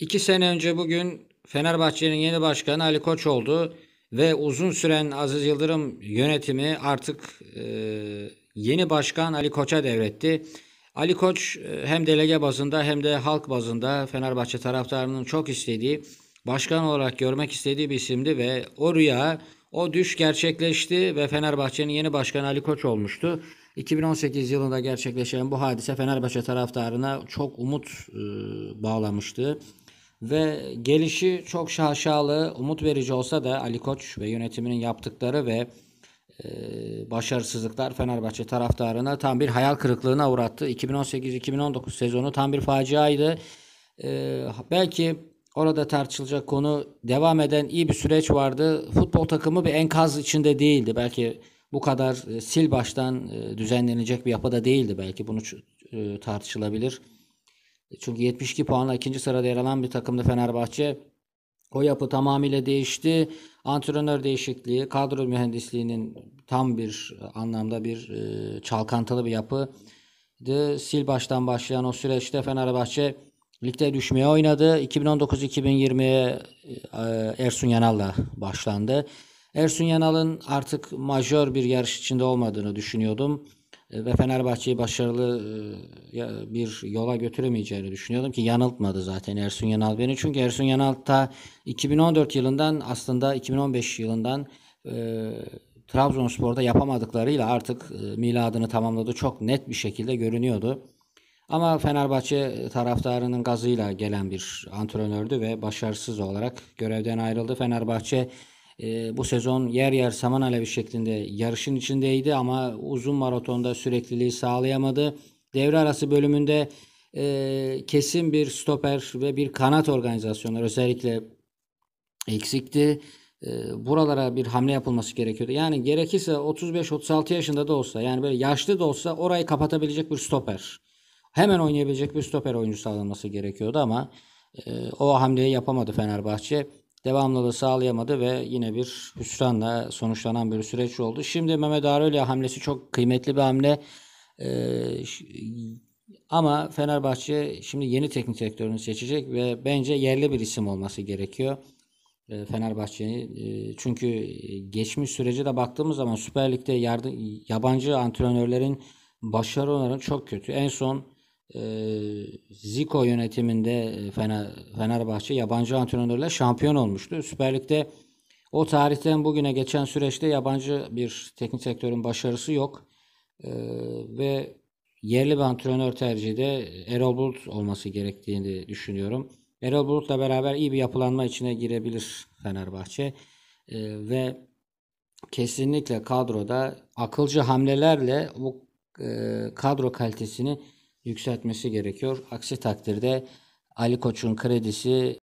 İki sene önce bugün Fenerbahçe'nin yeni başkanı Ali Koç oldu ve uzun süren Aziz Yıldırım yönetimi artık e, yeni başkan Ali Koç'a devretti. Ali Koç e, hem delege bazında hem de halk bazında Fenerbahçe taraftarının çok istediği, başkan olarak görmek istediği bir isimdi ve o rüya, o düş gerçekleşti ve Fenerbahçe'nin yeni başkanı Ali Koç olmuştu. 2018 yılında gerçekleşen bu hadise Fenerbahçe taraftarına çok umut e, bağlamıştı. Ve gelişi çok şaşalı, umut verici olsa da Ali Koç ve yönetiminin yaptıkları ve e, başarısızlıklar Fenerbahçe taraftarına tam bir hayal kırıklığına uğrattı. 2018-2019 sezonu tam bir faciaydı. Ee, belki orada tartışılacak konu devam eden iyi bir süreç vardı. Futbol takımı bir enkaz içinde değildi. Belki bu kadar e, sil baştan e, düzenlenecek bir yapıda değildi. Belki bunu tartışılabilir. E, çünkü 72 puanla ikinci sırada yer alan bir takımdı Fenerbahçe. O yapı tamamıyla değişti. Antrenör değişikliği, kadro mühendisliğinin tam bir anlamda bir e, çalkantılı bir yapı. De, sil baştan başlayan o süreçte Fenerbahçe ligde düşmeye oynadı. 2019-2020'ye e, e, Ersun Yanal'la başlandı. Ersun Yanal'ın artık majör bir yarış içinde olmadığını düşünüyordum. E, ve Fenerbahçe'yi başarılı e, bir yola götüremeyeceğini düşünüyordum ki yanıltmadı zaten Ersun Yanal beni. Çünkü Ersun Yanal ta 2014 yılından aslında 2015 yılından e, Trabzonspor'da yapamadıklarıyla artık miladını tamamladı. Çok net bir şekilde görünüyordu. Ama Fenerbahçe taraftarının gazıyla gelen bir antrenördü ve başarısız olarak görevden ayrıldı. Fenerbahçe e, bu sezon yer yer saman alevi şeklinde yarışın içindeydi ama uzun maratonda sürekliliği sağlayamadı. Devre arası bölümünde e, kesin bir stoper ve bir kanat organizasyonları özellikle eksikti. E, buralara bir hamle yapılması gerekiyordu. Yani gerekirse 35-36 yaşında da olsa yani böyle yaşlı da olsa orayı kapatabilecek bir stoper. Hemen oynayabilecek bir stoper oyuncusu alınması gerekiyordu ama e, o hamleyi yapamadı Fenerbahçe devamlılığı sağlayamadı ve yine bir hüsranla sonuçlanan bir süreç oldu. Şimdi Mehmet Ağrı'yla hamlesi çok kıymetli bir hamle. Ee, ama Fenerbahçe şimdi yeni teknik direktörünü seçecek ve bence yerli bir isim olması gerekiyor. Ee, Fenerbahçe'nin e, çünkü e, geçmiş sürece de baktığımız zaman Süper Lig'de yardım, yabancı antrenörlerin başarıları çok kötü. En son ee, Zico yönetiminde e, Fenerbahçe yabancı antrenörle şampiyon olmuştu. Süper Lig'de o tarihten bugüne geçen süreçte yabancı bir teknik sektörün başarısı yok. Ee, ve yerli bir antrenör tercihi de Erol Bulut olması gerektiğini düşünüyorum. Erol Bulut'la beraber iyi bir yapılanma içine girebilir Fenerbahçe. Ee, ve kesinlikle kadroda akılcı hamlelerle bu e, kadro kalitesini yükseltmesi gerekiyor. Aksi takdirde Ali Koç'un kredisi